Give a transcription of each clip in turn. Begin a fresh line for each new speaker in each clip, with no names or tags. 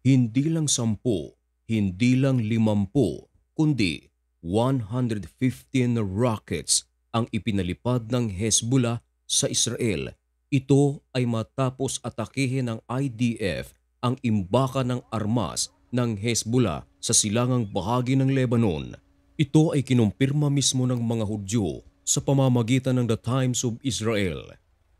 Hindi lang sampu, hindi lang limampu, kundi 115 rockets ang ipinalipad ng Hezbollah sa Israel. Ito ay matapos atakihin ng IDF ang imbaka ng armas ng Hezbollah sa silangang bahagi ng Lebanon. Ito ay kinumpirma mismo ng mga Hudyo sa pamamagitan ng The Times of Israel.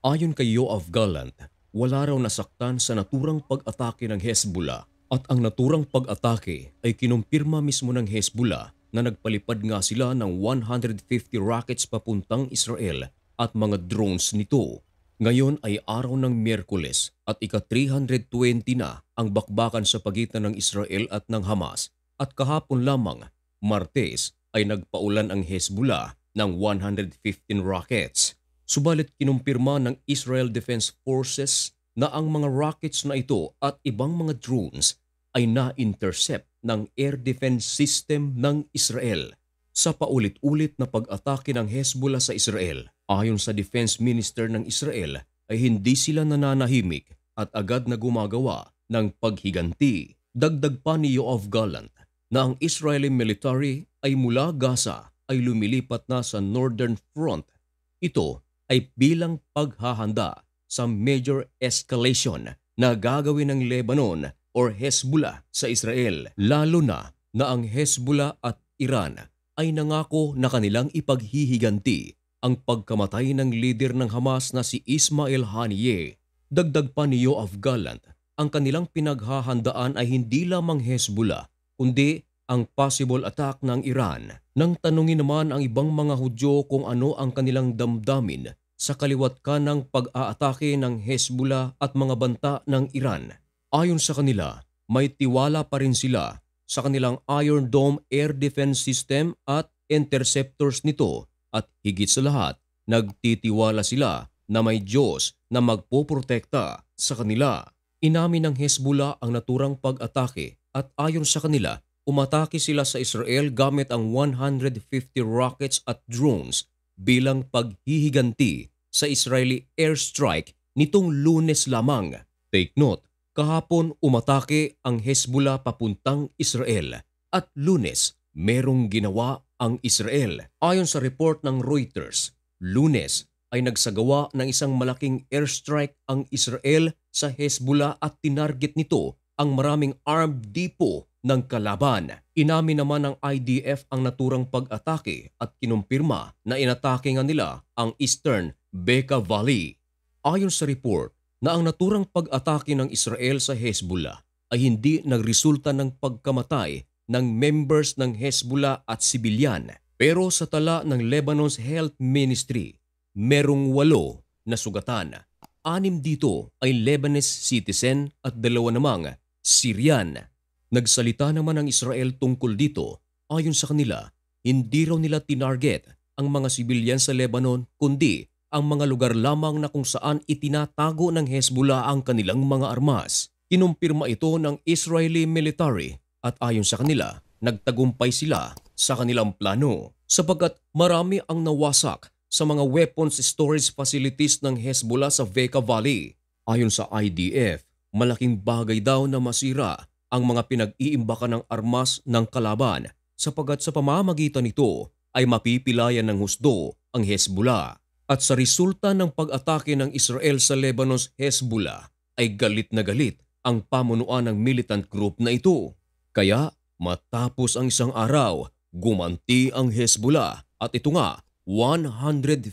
Ayon kay Yoav Gallant, wala raw nasaktan sa naturang pag-atake ng Hezbollah at ang naturang pag-atake ay kinumpirma mismo ng Hezbollah na nagpalipad nga sila ng 150 rockets papuntang Israel at mga drones nito. Ngayon ay araw ng Miyerkules at ika-320 na ang bakbakan sa pagitan ng Israel at ng Hamas at kahapon lamang, Martes, ay nagpaulan ang Hezbollah ng 115 rockets. Subalit kinumpirma ng Israel Defense Forces na ang mga rockets na ito at ibang mga drones ay na-intercept ng air defense system ng Israel sa paulit-ulit na pag-atake ng Hezbollah sa Israel. Ayon sa Defense Minister ng Israel ay hindi sila nananahimik at agad na gumagawa ng paghiganti. Dagdag pa ni Yoav Gallant na ang Israeli military ay mula Gaza ay lumilipat na sa Northern Front. Ito ay bilang paghahanda sa major escalation na gagawin ng Lebanon or Hezbollah sa Israel, lalo na na ang Hezbollah at Iran ay nangako na kanilang ipaghihiganti ang pagkamatay ng leader ng Hamas na si Ismail Haniyeh. Dagdag pa ni Yoav Gallant, ang kanilang pinaghahandaan ay hindi lamang Hezbollah kundi ang possible attack ng Iran. Nang tanungin naman ang ibang mga Hudyo kung ano ang kanilang damdamin sa kaliwat kanang pag-aatake ng Hezbollah at mga banta ng Iran. Ayon sa kanila, may tiwala pa rin sila sa kanilang Iron Dome Air Defense System at interceptors nito at higit sa lahat, nagtitiwala sila na may Diyos na magpoprotekta sa kanila. Inamin ng Hezbollah ang naturang pag-atake at ayon sa kanila, umatake sila sa Israel gamit ang 150 rockets at drones bilang paghihiganti sa Israeli airstrike nitong lunes lamang. Take note, kahapon umatake ang Hezbollah papuntang Israel at lunes merong ginawa ang Israel. Ayon sa report ng Reuters, lunes ay nagsagawa ng isang malaking airstrike ang Israel sa Hezbollah at tinarget nito ang maraming armed depot ng kalaban. Inamin naman ng IDF ang naturang pag-atake at kinumpirma na inatake nga nila ang Eastern Bekaa Valley. Ayon sa report na ang naturang pag-atake ng Israel sa Hezbollah ay hindi nagresulta ng pagkamatay ng members ng Hezbollah at sibilyan. Pero sa tala ng Lebanon's Health Ministry, merong walo na sugatan. Anim dito ay Lebanese citizen at dalawa namang Syrian. Nagsalita naman ang Israel tungkol dito ayon sa kanila, hindi raw nila tinarget ang mga sibilyan sa Lebanon kundi ang mga lugar lamang na kung saan itinatago ng Hezbollah ang kanilang mga armas. Kinumpirma ito ng Israeli military at ayon sa kanila, nagtagumpay sila sa kanilang plano sapagkat marami ang nawasak sa mga weapons storage facilities ng Hezbollah sa Veka Valley. Ayon sa IDF, malaking bagay daw na masira ang mga pinag-iimbakan ng armas ng kalaban sapagat sa pamamagitan nito ay mapipilayan ng husdo ang Hezbollah at sa resulta ng pag-atake ng Israel sa Lebanon's Hezbollah ay galit na galit ang pamunuan ng militant group na ito. Kaya matapos ang isang araw, gumanti ang Hezbollah at ito nga 115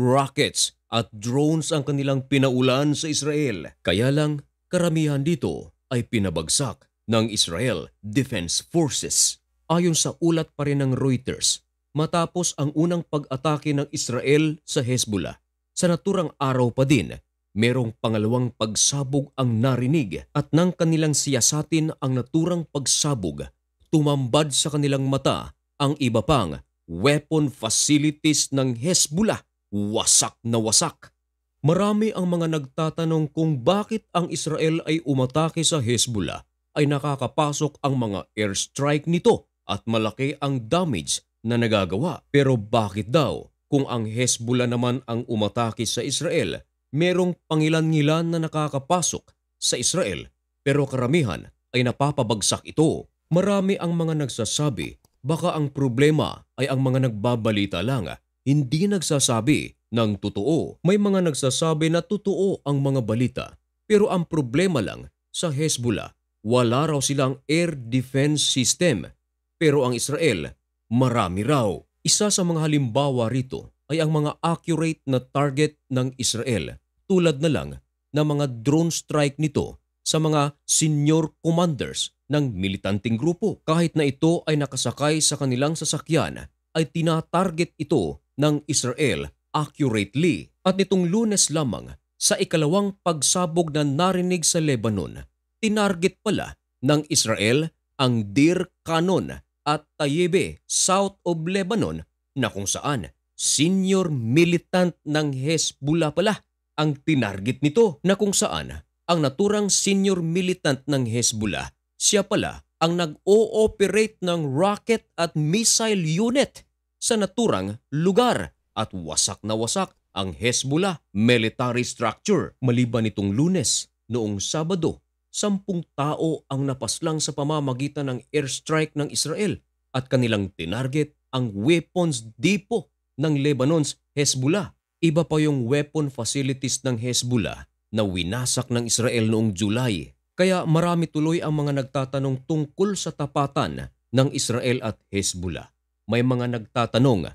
rockets at drones ang kanilang pinaulan sa Israel. Kaya lang karamihan dito ay pinabagsak ng Israel Defense Forces. Ayon sa ulat pa rin ng Reuters, matapos ang unang pag-atake ng Israel sa Hezbollah, sa naturang araw pa din, merong pangalawang pagsabog ang narinig at nang kanilang siyasatin ang naturang pagsabog, tumambad sa kanilang mata ang iba pang weapon facilities ng Hezbollah. Wasak na wasak Marami ang mga nagtatanong kung bakit ang Israel ay umatake sa Hezbollah ay nakakapasok ang mga airstrike nito at malaki ang damage na nagagawa. Pero bakit daw kung ang Hezbollah naman ang umatake sa Israel, merong pangilan-ngilan na nakakapasok sa Israel pero karamihan ay napapabagsak ito. Marami ang mga nagsasabi baka ang problema ay ang mga nagbabalita lang, hindi nagsasabi nang totoo, may mga nagsasabi na totoo ang mga balita pero ang problema lang sa Hezbollah, wala raw silang air defense system pero ang Israel, marami raw. Isa sa mga halimbawa rito ay ang mga accurate na target ng Israel tulad na lang na mga drone strike nito sa mga senior commanders ng militanting grupo. Kahit na ito ay nakasakay sa kanilang sasakyan, ay tinatarget ito ng Israel accurately at nitong lunes lamang sa ikalawang pagsabog na narinig sa Lebanon, tinarget pala ng Israel ang Deir Kanon at Tayebe south of Lebanon na kung saan senior militant ng Hezbollah pala ang tinarget nito na kung saan ang naturang senior militant ng Hezbollah siya pala ang nag-ooperate ng rocket at missile unit sa naturang lugar at wasak na wasak ang Hezbollah military structure. Maliban nitong lunes, noong Sabado, sampung tao ang napaslang sa pamamagitan ng airstrike ng Israel at kanilang tinarget ang weapons depot ng Lebanon's Hezbollah. Iba pa yung weapon facilities ng Hezbollah na winasak ng Israel noong July. Kaya marami tuloy ang mga nagtatanong tungkol sa tapatan ng Israel at Hezbollah. May mga nagtatanong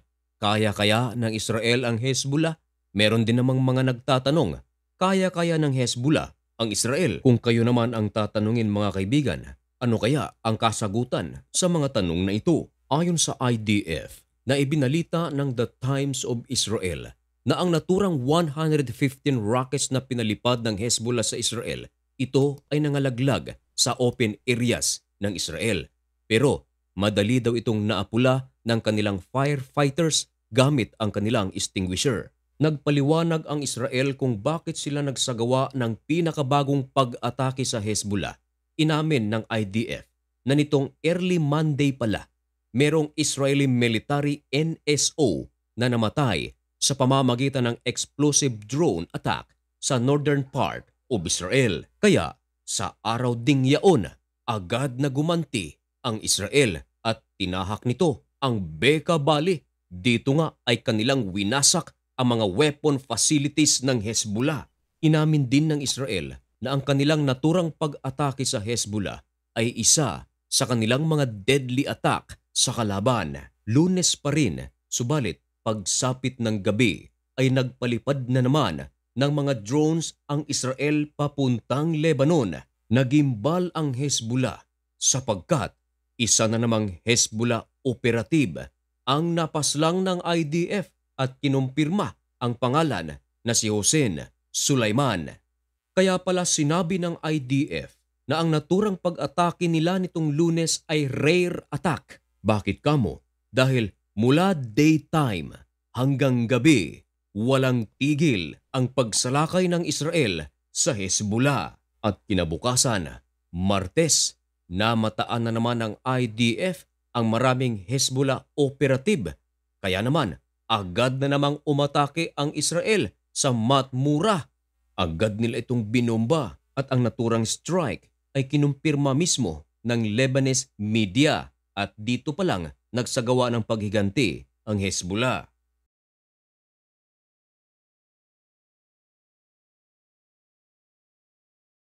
kaya kaya ng Israel ang Hezbollah? Meron din namang mga nagtatanong, kaya kaya ng Hezbollah ang Israel? Kung kayo naman ang tatanungin mga kaibigan, ano kaya ang kasagutan sa mga tanong na ito? Ayon sa IDF na ibinalita ng The Times of Israel na ang naturang 115 rockets na pinalipad ng Hezbollah sa Israel, ito ay nangalaglag sa open areas ng Israel. Pero madali daw itong naapula ng kanilang firefighters gamit ang kanilang extinguisher. Nagpaliwanag ang Israel kung bakit sila nagsagawa ng pinakabagong pag-atake sa Hezbollah. Inamin ng IDF na nitong early Monday pala, merong Israeli military NSO na namatay sa pamamagitan ng explosive drone attack sa northern part of Israel. Kaya sa araw ding yaon, agad na gumanti ang Israel at tinahak nito ang Beka Valley dito nga ay kanilang winasak ang mga weapon facilities ng Hezbollah. Inamin din ng Israel na ang kanilang naturang pag-atake sa Hezbollah ay isa sa kanilang mga deadly attack sa kalaban. Lunes pa rin, subalit pagsapit ng gabi ay nagpalipad na naman ng mga drones ang Israel papuntang Lebanon. Nagimbal ang Hezbollah sapagkat isa na namang Hezbollah operative ang napaslang ng IDF at kinumpirma ang pangalan na si Hussein Sulaiman. Kaya pala sinabi ng IDF na ang naturang pag-atake nila nitong lunes ay rare attack. Bakit kamo? Dahil mula daytime hanggang gabi, walang tigil ang pagsalakay ng Israel sa Hezbollah. At kinabukasan, Martes, namataan na naman ang IDF ang maraming Hezbollah operative. Kaya naman, agad na namang umatake ang Israel sa Matmura. Agad nila itong binomba at ang naturang strike ay kinumpirma mismo ng Lebanese media at dito pa lang nagsagawa ng paghiganti ang Hezbollah.